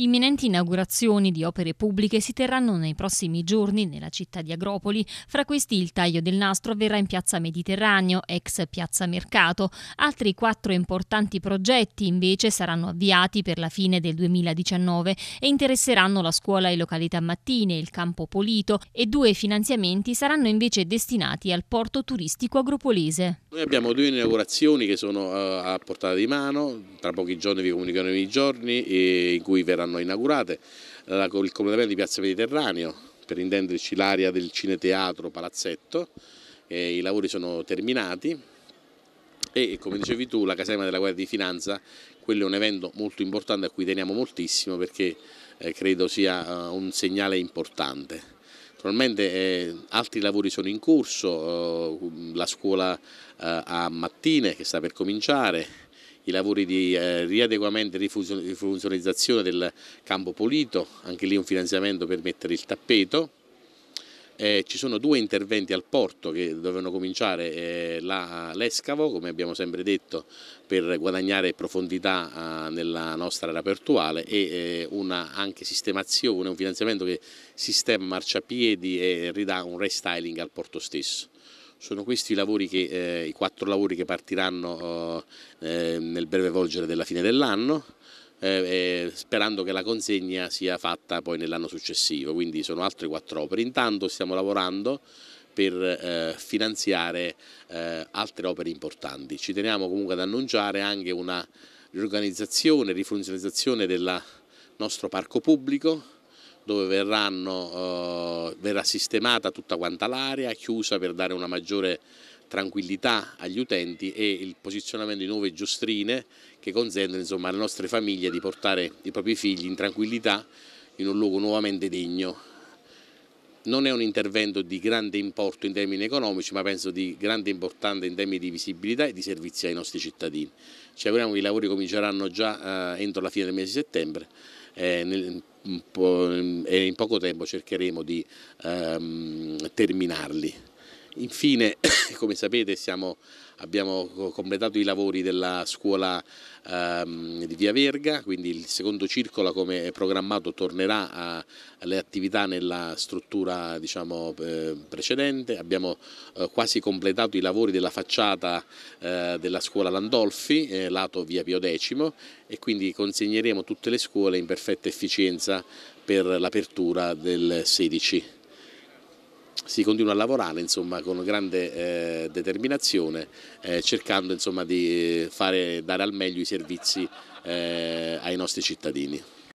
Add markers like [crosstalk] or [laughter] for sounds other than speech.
Imminenti inaugurazioni di opere pubbliche si terranno nei prossimi giorni nella città di Agropoli, fra questi il taglio del nastro avverrà in piazza Mediterraneo, ex piazza Mercato. Altri quattro importanti progetti invece saranno avviati per la fine del 2019 e interesseranno la scuola e località mattine, il campo polito e due finanziamenti saranno invece destinati al porto turistico agropolese. Noi abbiamo due inaugurazioni che sono eh, a portata di mano, tra pochi giorni vi comunicheremo i giorni eh, in cui verranno saranno inaugurate, il completamento di Piazza Mediterraneo, per intenderci l'area del Cineteatro Palazzetto, i lavori sono terminati e come dicevi tu la caserma della Guardia di Finanza, quello è un evento molto importante a cui teniamo moltissimo perché eh, credo sia eh, un segnale importante. Naturalmente eh, altri lavori sono in corso, eh, la scuola eh, a mattine che sta per cominciare, i lavori di eh, riadeguamento e rifunzionalizzazione del campo pulito, anche lì un finanziamento per mettere il tappeto. Eh, ci sono due interventi al porto che dovevano cominciare eh, l'escavo, come abbiamo sempre detto, per guadagnare profondità eh, nella nostra area portuale e eh, una anche sistemazione, un finanziamento che sistema marciapiedi e ridà un restyling al porto stesso. Sono questi i, che, eh, i quattro lavori che partiranno oh, eh, nel breve volgere della fine dell'anno. Eh, sperando che la consegna sia fatta poi nell'anno successivo, quindi sono altre quattro opere. Intanto stiamo lavorando per eh, finanziare eh, altre opere importanti. Ci teniamo comunque ad annunciare anche una riorganizzazione, rifunzionalizzazione del nostro parco pubblico, dove verranno, eh, verrà sistemata tutta quanta l'area, chiusa per dare una maggiore tranquillità agli utenti e il posizionamento di nuove giostrine che consentono insomma, alle nostre famiglie di portare i propri figli in tranquillità in un luogo nuovamente degno. Non è un intervento di grande importo in termini economici, ma penso di grande importanza in termini di visibilità e di servizi ai nostri cittadini. Ci auguriamo che i lavori cominceranno già eh, entro la fine del mese di settembre, eh, nel, e in poco tempo cercheremo di ehm, terminarli. Infine, [coughs] come sapete, siamo, abbiamo completato i lavori della scuola ehm, di Via Verga, quindi il secondo circolo come programmato tornerà a, alle attività nella struttura diciamo, eh, precedente, abbiamo eh, quasi completato i lavori della facciata eh, della scuola Landolfi, eh, lato Via Pio X, e quindi consegneremo tutte le scuole in perfetta efficienza per l'apertura del 16 si continua a lavorare insomma, con grande eh, determinazione eh, cercando insomma, di fare, dare al meglio i servizi eh, ai nostri cittadini.